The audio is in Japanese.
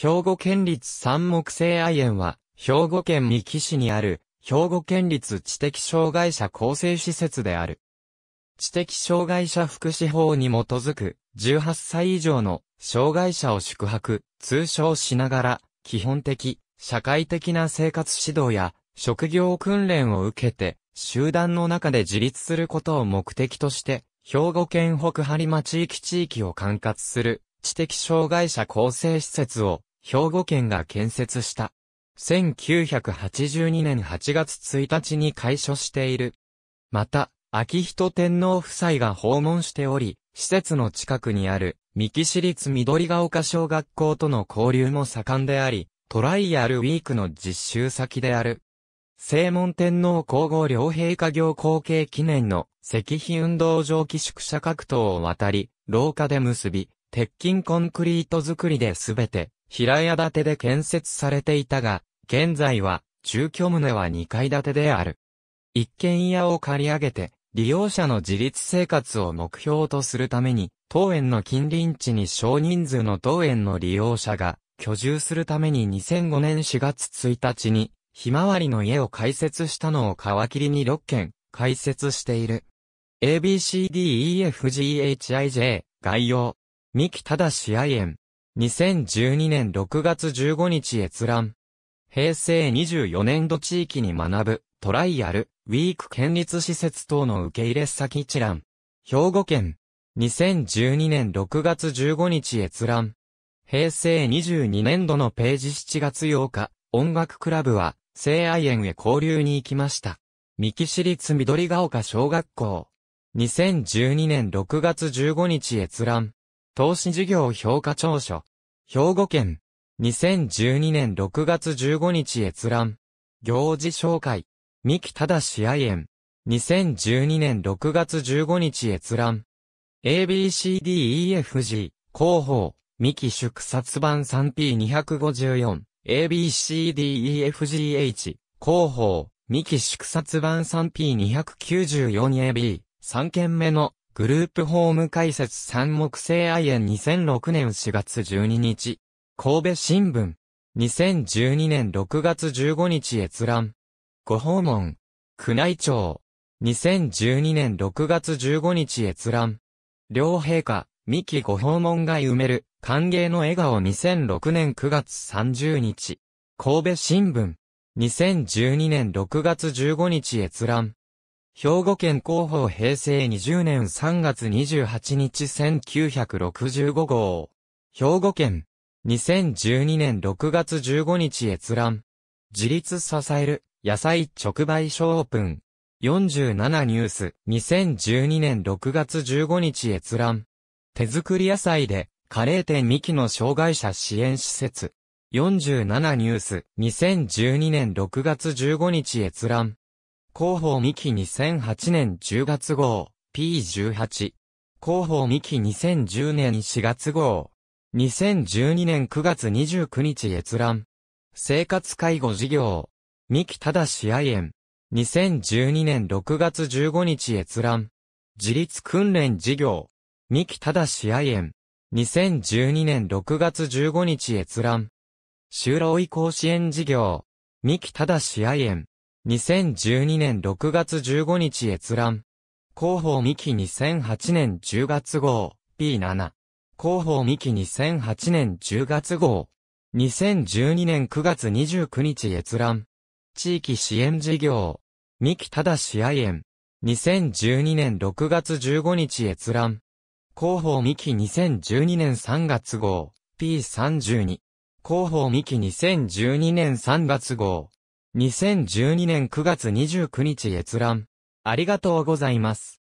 兵庫県立三木星愛園は、兵庫県三木市にある、兵庫県立知的障害者構成施設である。知的障害者福祉法に基づく、18歳以上の障害者を宿泊、通称しながら、基本的、社会的な生活指導や、職業訓練を受けて、集団の中で自立することを目的として、兵庫県北張間地域地域を管轄する、知的障害者構成施設を兵庫県が建設した。1982年8月1日に開所している。また、秋人天皇夫妻が訪問しており、施設の近くにある、三木市立緑ヶ丘小学校との交流も盛んであり、トライアルウィークの実習先である。正門天皇皇后両陛下行後継記念の石碑運動場寄宿舎格闘を渡り、廊下で結び、鉄筋コンクリート作りで全て平屋建てで建設されていたが、現在は住居棟は2階建てである。一軒家を借り上げて、利用者の自立生活を目標とするために、当園の近隣地に少人数の当園の利用者が居住するために2005年4月1日に、ひまわりの家を開設したのを皮切りに6軒、開設している。ABCDEFGHIJ 概要三木忠志愛園。2012年6月15日閲覧。平成24年度地域に学ぶ、トライアル、ウィーク県立施設等の受け入れ先一覧。兵庫県。2012年6月15日閲覧。平成22年度のページ7月8日、音楽クラブは、聖愛園へ交流に行きました。三木市立緑ヶ丘小学校。2012年6月15日閲覧。投資事業評価調書。兵庫県。2012年6月15日閲覧。行事紹介。三木忠試愛園。2012年6月15日閲覧。ABCDEFG、広報、三木祝殺版 3P254、ABCDEFGH、広報、三木祝殺版 3P294AB、3件目のグループホーム開設三木星愛園2006年4月12日。神戸新聞。2012年6月15日閲覧。ご訪問。宮内庁。2012年6月15日閲覧。両陛下、三木ご訪問が埋める、歓迎の笑顔2006年9月30日。神戸新聞。2012年6月15日閲覧。兵庫県広報平成20年3月28日1965号。兵庫県。2012年6月15日閲覧。自立支える野菜直売所オープン。47ニュース。2012年6月15日閲覧。手作り野菜でカレー店未木の障害者支援施設。47ニュース。2012年6月15日閲覧。広報ミキ2008年10月号、P18。広報ミキ2010年4月号。2012年9月29日閲覧。生活介護事業。三木忠支愛園。2012年6月15日閲覧。自立訓練事業。三木忠支愛園。2012年6月15日閲覧。就労移行支援事業。三木忠支愛園。2012年6月15日閲覧。広報ミキ2008年10月号 P7。広報ミキ2008年10月号。2012年9月29日閲覧。地域支援事業。三木忠愛援。2012年6月15日閲覧。広報ミキ2012年3月号。P32。広報ミキ2012年3月号。2012年9月29日閲覧。ありがとうございます。